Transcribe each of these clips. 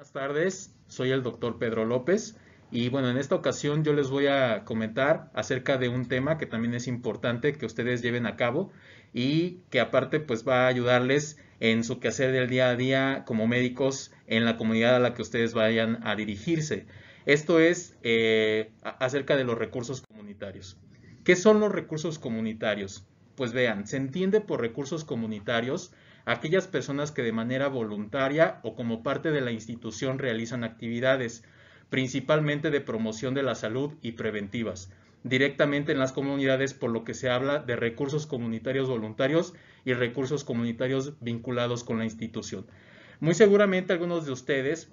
Buenas tardes, soy el doctor Pedro López y bueno, en esta ocasión yo les voy a comentar acerca de un tema que también es importante que ustedes lleven a cabo y que aparte pues va a ayudarles en su quehacer del día a día como médicos en la comunidad a la que ustedes vayan a dirigirse. Esto es eh, acerca de los recursos comunitarios. ¿Qué son los recursos comunitarios? Pues vean, se entiende por recursos comunitarios aquellas personas que de manera voluntaria o como parte de la institución realizan actividades, principalmente de promoción de la salud y preventivas, directamente en las comunidades, por lo que se habla de recursos comunitarios voluntarios y recursos comunitarios vinculados con la institución. Muy seguramente algunos de ustedes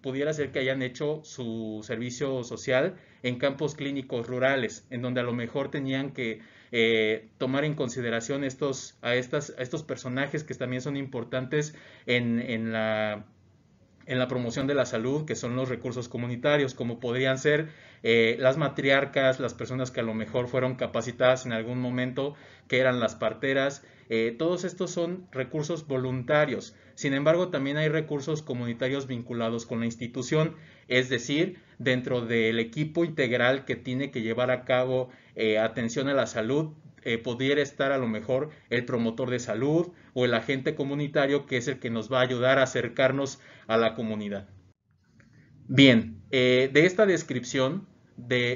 pudiera ser que hayan hecho su servicio social en campos clínicos rurales, en donde a lo mejor tenían que eh, tomar en consideración a, estas, estos personajes que también son importantes en, la promoción de la salud, que son los recursos comunitarios, como podrían ser eh, las matriarcas, las personas que a lo mejor fueron capacitadas en algún momento, que eran las parteras. Eh, todos estos son recursos voluntarios sin embargo, también hay recursos comunitarios vinculados con la institución, es decir, dentro del equipo integral que tiene que llevar a cabo eh, atención a la salud, eh, pudiera estar a lo mejor el promotor de salud o el agente comunitario que es el que nos va a ayudar a acercarnos a la comunidad. Bien, eh, de esta descripción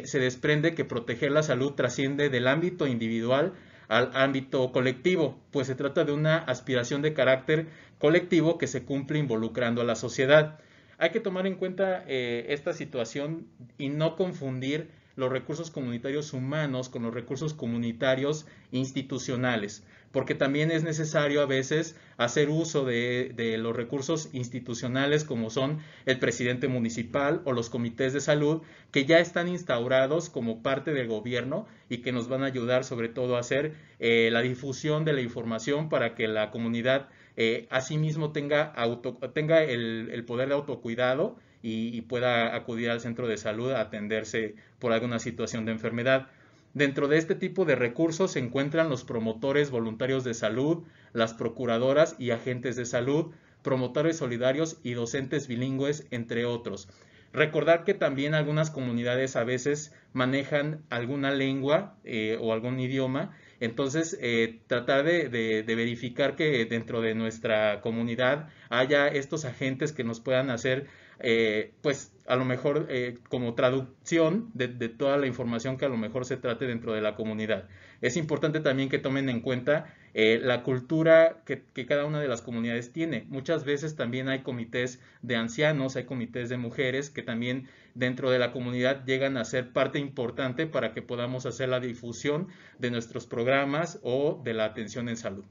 se desprende que proteger la salud trasciende del ámbito individual al ámbito colectivo, pues se trata de una aspiración de carácter colectivo que se cumple involucrando a la sociedad. Hay que tomar en cuenta eh, esta situación y no confundir los recursos comunitarios humanos con los recursos comunitarios institucionales porque también es necesario a veces hacer uso de, los recursos institucionales como son el presidente municipal o los comités de salud que ya están instaurados como parte del gobierno y que nos van a ayudar sobre todo a hacer eh, la difusión de la información para que la comunidad eh, asimismo tenga, auto, tenga el, poder de autocuidado y pueda acudir al centro de salud a atenderse por alguna situación de enfermedad. Dentro de este tipo de recursos se encuentran los promotores voluntarios de salud, las procuradoras y agentes de salud, promotores solidarios y docentes bilingües, entre otros. Recordar que también algunas comunidades a veces manejan alguna lengua eh, o algún idioma, entonces eh, tratar de, verificar que dentro de nuestra comunidad haya estos agentes que nos puedan hacer eh, pues a lo mejor eh, como traducción de, toda la información que a lo mejor se trate dentro de la comunidad. Es importante también que tomen en cuenta eh, la cultura que, que, cada una de las comunidades tiene. Muchas veces también hay comités de ancianos, hay comités de mujeres que también dentro de la comunidad llegan a ser parte importante para que podamos hacer la difusión de nuestros programas o de la atención en salud.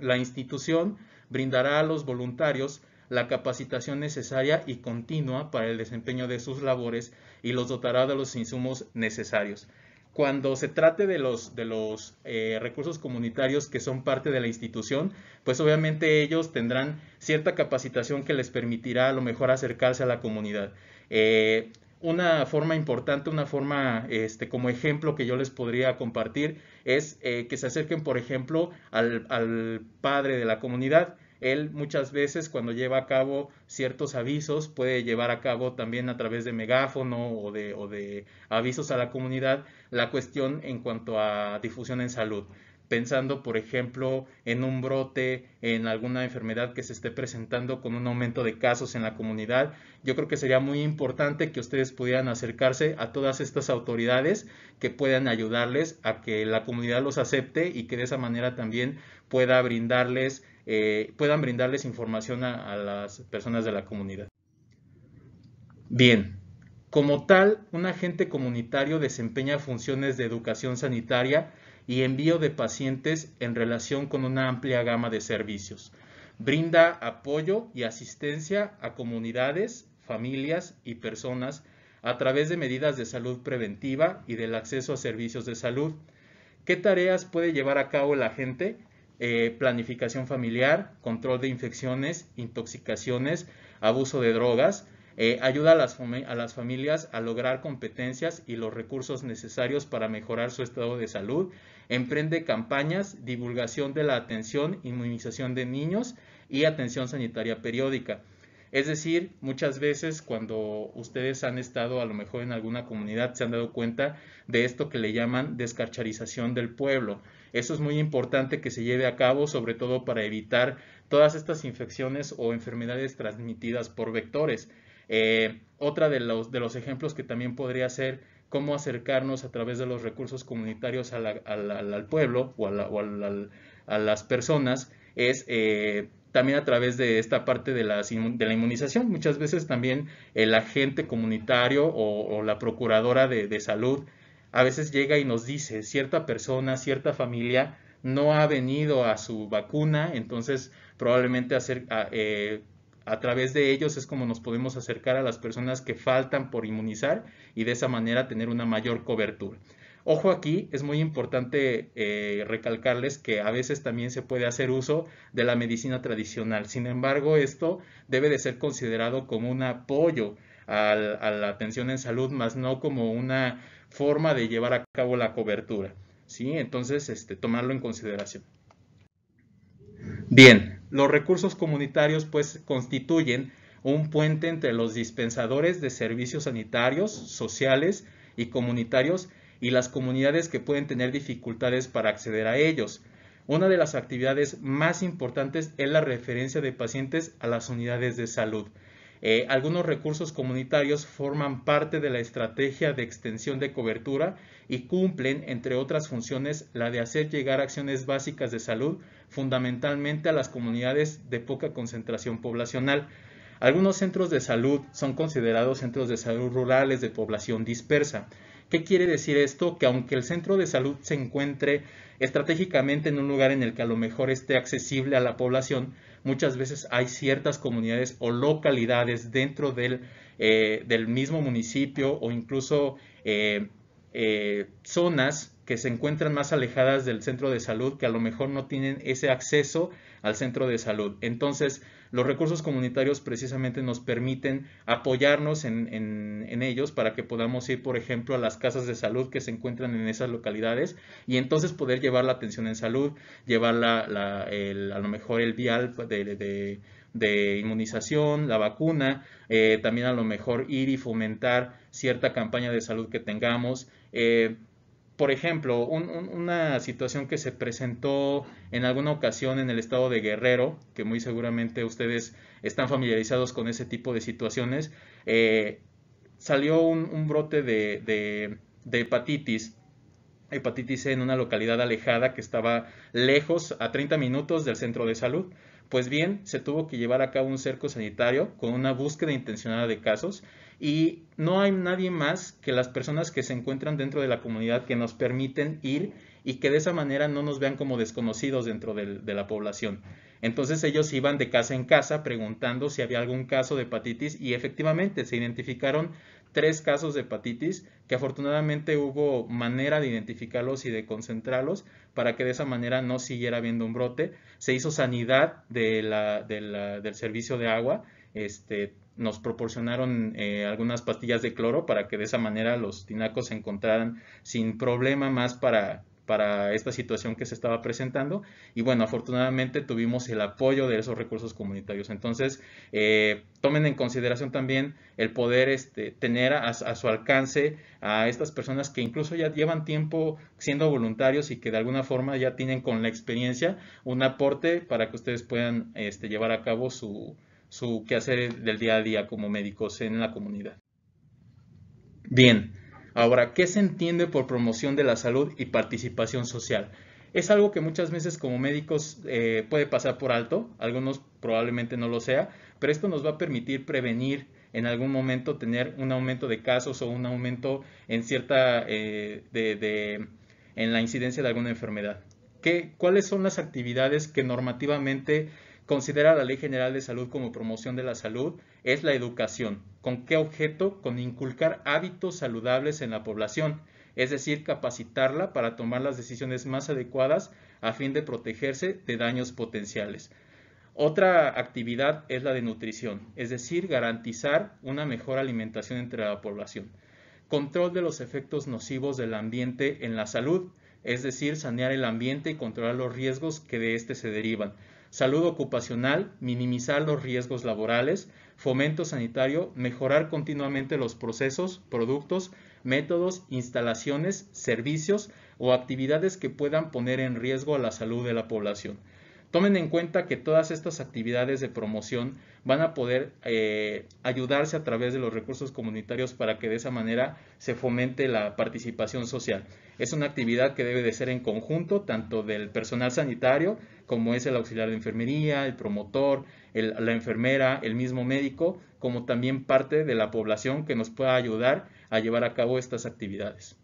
La institución brindará a los voluntarios la capacitación necesaria y continua para el desempeño de sus labores y los dotará de los insumos necesarios. Cuando se trate de los, de los eh, recursos comunitarios que son parte de la institución, pues obviamente ellos tendrán cierta capacitación que les permitirá a lo mejor acercarse a la comunidad. Eh, una forma importante, una forma este, como ejemplo que yo les podría compartir es eh, que se acerquen, por ejemplo, al, al padre de la comunidad él muchas veces cuando lleva a cabo ciertos avisos, puede llevar a cabo también a través de megáfono o de, o de avisos a la comunidad la cuestión en cuanto a difusión en salud pensando, por ejemplo, en un brote, en alguna enfermedad que se esté presentando con un aumento de casos en la comunidad. Yo creo que sería muy importante que ustedes pudieran acercarse a todas estas autoridades que puedan ayudarles a que la comunidad los acepte y que de esa manera también pueda brindarles, eh, puedan brindarles información a las personas de la comunidad. Bien, como tal, un agente comunitario desempeña funciones de educación sanitaria y envío de pacientes en relación con una amplia gama de servicios. Brinda apoyo y asistencia a comunidades, familias y personas a través de medidas de salud preventiva y del acceso a servicios de salud. ¿Qué tareas puede llevar a cabo la gente? Eh, planificación familiar, control de infecciones, intoxicaciones, abuso de drogas, eh, ayuda a las familias a lograr competencias y los recursos necesarios para mejorar su estado de salud. Emprende campañas, divulgación de la atención, inmunización de niños y atención sanitaria periódica. Es decir, muchas veces cuando ustedes han estado a lo mejor en alguna comunidad se han dado cuenta de esto que le llaman descarcharización del pueblo. Eso es muy importante que se lleve a cabo, sobre todo para evitar todas estas infecciones o enfermedades transmitidas por vectores. Eh, otra de los, de los ejemplos que también podría ser cómo acercarnos a través de los recursos comunitarios al pueblo o, a, las personas es eh, también a través de esta parte de la, de inmunización. Muchas veces también el agente comunitario o, la procuradora de, salud a veces llega y nos dice, cierta persona, cierta familia no ha venido a su vacuna, entonces probablemente hacer, eh, a través de ellos es como nos podemos acercar a las personas que faltan por inmunizar y de esa manera tener una mayor cobertura. Ojo aquí, es muy importante eh, recalcarles que a veces también se puede hacer uso de la medicina tradicional. Sin embargo, esto debe de ser considerado como un apoyo a, la atención en salud, más no como una forma de llevar a cabo la cobertura. ¿sí? Entonces, este, tomarlo en consideración. Bien, los recursos comunitarios pues constituyen un puente entre los dispensadores de servicios sanitarios, sociales y comunitarios y las comunidades que pueden tener dificultades para acceder a ellos. Una de las actividades más importantes es la referencia de pacientes a las unidades de salud. Eh, algunos recursos comunitarios forman parte de la estrategia de extensión de cobertura y cumplen, entre otras funciones, la de hacer llegar acciones básicas de salud fundamentalmente a las comunidades de poca concentración poblacional. Algunos centros de salud son considerados centros de salud rurales de población dispersa. ¿Qué quiere decir esto? Que aunque el centro de salud se encuentre estratégicamente en un lugar en el que a lo mejor esté accesible a la población, muchas veces hay ciertas comunidades o localidades dentro del, eh, mismo municipio o incluso eh, eh, zonas que se encuentran más alejadas del centro de salud, que a lo mejor no tienen ese acceso al centro de salud. Entonces, los recursos comunitarios precisamente nos permiten apoyarnos en, en, ellos para que podamos ir, por ejemplo, a las casas de salud que se encuentran en esas localidades y entonces poder llevar la atención en salud, llevar a lo mejor el vial de, de inmunización, la vacuna, eh, también a lo mejor ir y fomentar cierta campaña de salud que tengamos, eh, por ejemplo, una situación que se presentó en alguna ocasión en el estado de Guerrero, que muy seguramente ustedes están familiarizados con ese tipo de situaciones, eh, salió un, brote de, de hepatitis hepatitis en una localidad alejada que estaba lejos, a 30 minutos del centro de salud. Pues bien, se tuvo que llevar a cabo un cerco sanitario con una búsqueda intencionada de casos y no hay nadie más que las personas que se encuentran dentro de la comunidad que nos permiten ir y que de esa manera no nos vean como desconocidos dentro de, la población. Entonces ellos iban de casa en casa preguntando si había algún caso de hepatitis y efectivamente se identificaron tres casos de hepatitis que afortunadamente hubo manera de identificarlos y de concentrarlos para que de esa manera no siguiera habiendo un brote. Se hizo sanidad de del servicio de agua, este, nos proporcionaron eh, algunas pastillas de cloro para que de esa manera los tinacos se encontraran sin problema más para, para esta situación que se estaba presentando. Y bueno, afortunadamente tuvimos el apoyo de esos recursos comunitarios. Entonces, eh, tomen en consideración también el poder este, tener a, a, su alcance a estas personas que incluso ya llevan tiempo siendo voluntarios y que de alguna forma ya tienen con la experiencia un aporte para que ustedes puedan este, llevar a cabo su, su quehacer del día a día como médicos en la comunidad. Bien, ahora, ¿qué se entiende por promoción de la salud y participación social? Es algo que muchas veces como médicos eh, puede pasar por alto, algunos probablemente no lo sea, pero esto nos va a permitir prevenir en algún momento tener un aumento de casos o un aumento en cierta eh, de, en la incidencia de alguna enfermedad. ¿Qué, ¿Cuáles son las actividades que normativamente considera la Ley General de Salud como promoción de la salud es la educación. ¿Con qué objeto? Con inculcar hábitos saludables en la población, es decir, capacitarla para tomar las decisiones más adecuadas a fin de protegerse de daños potenciales. Otra actividad es la de nutrición, es decir, garantizar una mejor alimentación entre la población. Control de los efectos nocivos del ambiente en la salud, es decir, sanear el ambiente y controlar los riesgos que de éste se derivan salud ocupacional, minimizar los riesgos laborales, fomento sanitario, mejorar continuamente los procesos, productos, métodos, instalaciones, servicios o actividades que puedan poner en riesgo a la salud de la población. Tomen en cuenta que todas estas actividades de promoción van a poder eh, ayudarse a través de los recursos comunitarios para que de esa manera se fomente la participación social. Es una actividad que debe de ser en conjunto, tanto del personal sanitario, como es el auxiliar de enfermería, el promotor, la enfermera, el mismo médico, como también parte de la población que nos pueda ayudar a llevar a cabo estas actividades.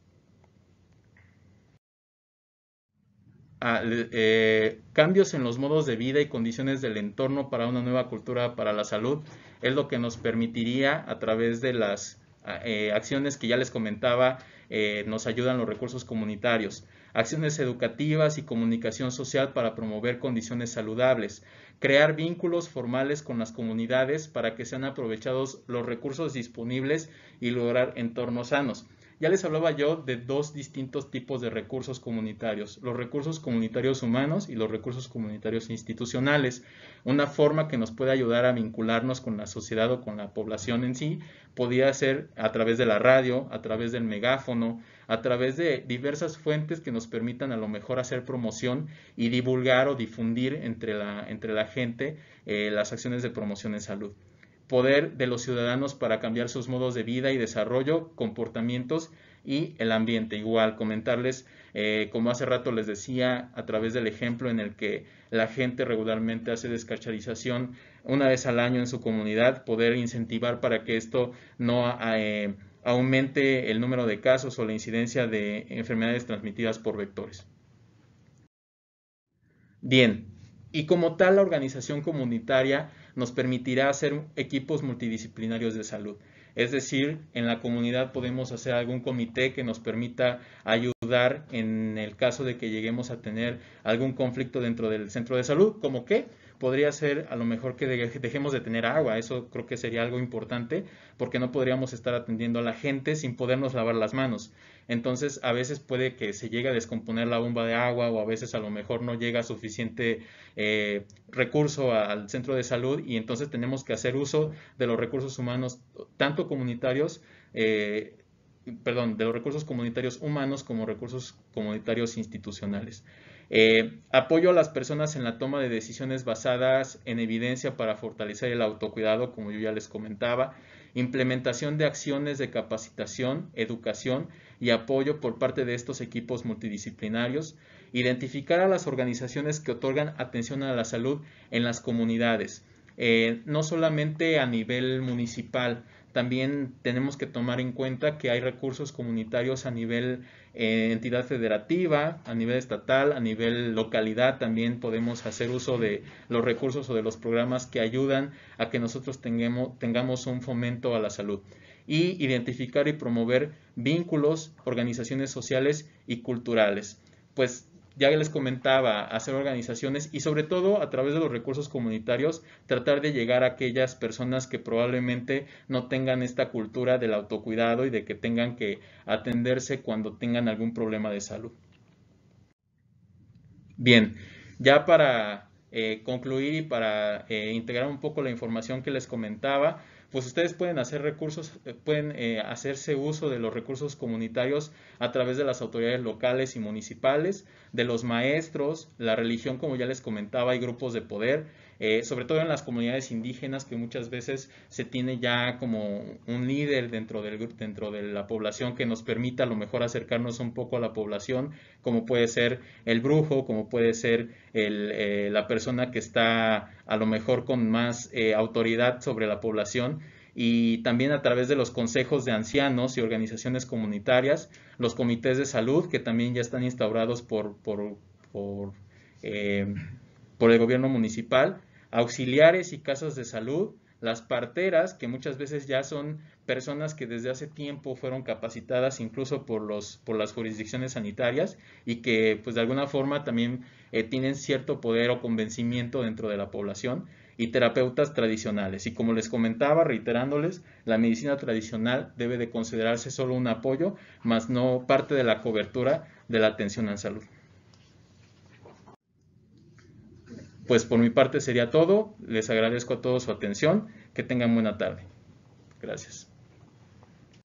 Eh, cambios en los modos de vida y condiciones del entorno para una nueva cultura para la salud es lo que nos permitiría a través de las eh, acciones que ya les comentaba eh, nos ayudan los recursos comunitarios, acciones educativas y comunicación social para promover condiciones saludables, crear vínculos formales con las comunidades para que sean aprovechados los recursos disponibles y lograr entornos sanos. Ya les hablaba yo de dos distintos tipos de recursos comunitarios, los recursos comunitarios humanos y los recursos comunitarios institucionales. Una forma que nos puede ayudar a vincularnos con la sociedad o con la población en sí podría ser a través de la radio, a través del megáfono, a través de diversas fuentes que nos permitan a lo mejor hacer promoción y divulgar o difundir entre la, gente eh, las acciones de promoción en salud poder de los ciudadanos para cambiar sus modos de vida y desarrollo, comportamientos y el ambiente. Igual, comentarles, eh, como hace rato les decía, a través del ejemplo en el que la gente regularmente hace descacharización una vez al año en su comunidad, poder incentivar para que esto no eh, aumente el número de casos o la incidencia de enfermedades transmitidas por vectores. Bien, y como tal la organización comunitaria nos permitirá hacer equipos multidisciplinarios de salud. Es decir, en la comunidad podemos hacer algún comité que nos permita ayudar en el caso de que lleguemos a tener algún conflicto dentro del centro de salud, como que podría ser a lo mejor que dejemos de tener agua. Eso creo que sería algo importante porque no podríamos estar atendiendo a la gente sin podernos lavar las manos. Entonces a veces puede que se llegue a descomponer la bomba de agua o a veces a lo mejor no llega suficiente eh, recurso al centro de salud y entonces tenemos que hacer uso de los recursos humanos, tanto comunitarios, eh, perdón, de los recursos comunitarios humanos como recursos comunitarios institucionales. Eh, apoyo a las personas en la toma de decisiones basadas en evidencia para fortalecer el autocuidado, como yo ya les comentaba. Implementación de acciones de capacitación, educación y apoyo por parte de estos equipos multidisciplinarios. Identificar a las organizaciones que otorgan atención a la salud en las comunidades, eh, no solamente a nivel municipal, también tenemos que tomar en cuenta que hay recursos comunitarios a nivel eh, entidad federativa, a nivel estatal, a nivel localidad. También podemos hacer uso de los recursos o de los programas que ayudan a que nosotros tengamos, tengamos un fomento a la salud. Y identificar y promover vínculos, organizaciones sociales y culturales. Pues ya les comentaba, hacer organizaciones y sobre todo a través de los recursos comunitarios tratar de llegar a aquellas personas que probablemente no tengan esta cultura del autocuidado y de que tengan que atenderse cuando tengan algún problema de salud. Bien, ya para eh, concluir y para eh, integrar un poco la información que les comentaba, pues ustedes pueden hacer recursos, eh, pueden eh, hacerse uso de los recursos comunitarios a través de las autoridades locales y municipales, de los maestros, la religión, como ya les comentaba, y grupos de poder, eh, sobre todo en las comunidades indígenas que muchas veces se tiene ya como un líder dentro, del, dentro de la población que nos permita a lo mejor acercarnos un poco a la población, como puede ser el brujo, como puede ser eh, la persona que está a lo mejor con más eh, autoridad sobre la población y también a través de los consejos de ancianos y organizaciones comunitarias, los comités de salud que también ya están instaurados por, por, por el gobierno municipal auxiliares y casas de salud, las parteras, que muchas veces ya son personas que desde hace tiempo fueron capacitadas incluso por, los, por las jurisdicciones sanitarias y que pues de alguna forma también eh, tienen cierto poder o convencimiento dentro de la población y terapeutas tradicionales. Y como les comentaba, reiterándoles, la medicina tradicional debe de considerarse solo un apoyo, más no parte de la cobertura de la atención en salud. Pues por mi parte sería todo. Les agradezco a todos su atención. Que tengan buena tarde. Gracias.